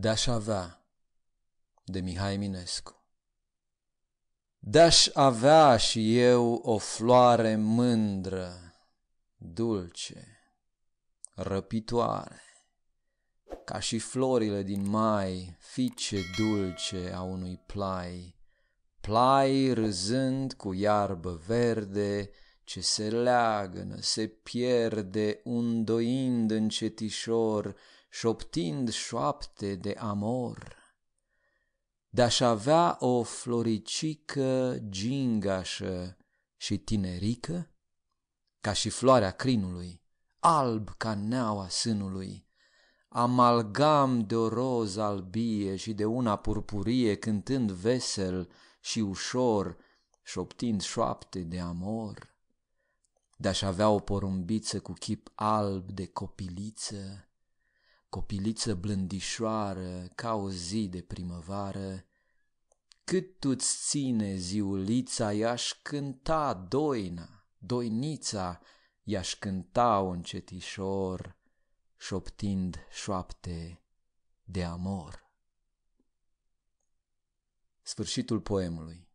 De-aș avea de Mihai Minescu. De-aș avea și eu o floare mândră, dulce, răpitoare, ca și florile din mai, fice dulce a unui plai, plai râzând cu iarbă verde, ce se leagănă, se pierde, undoind încetișor, șoptind șoapte de amor, de-aș avea o floricică gingașă și tinerică, ca și floarea crinului, alb ca neaua sânului, amalgam de o roz albie și de una purpurie, cântând vesel și ușor, șoptind șoapte de amor. De-aș avea o porumbiță cu chip alb de copiliță, copiliță blândișoară, ca o zi de primăvară, cât tu-ți ține ziulița, i-aș cânta doina, doinița, i-aș cânta un cetișor, șoptind șoapte de amor. Sfârșitul poemului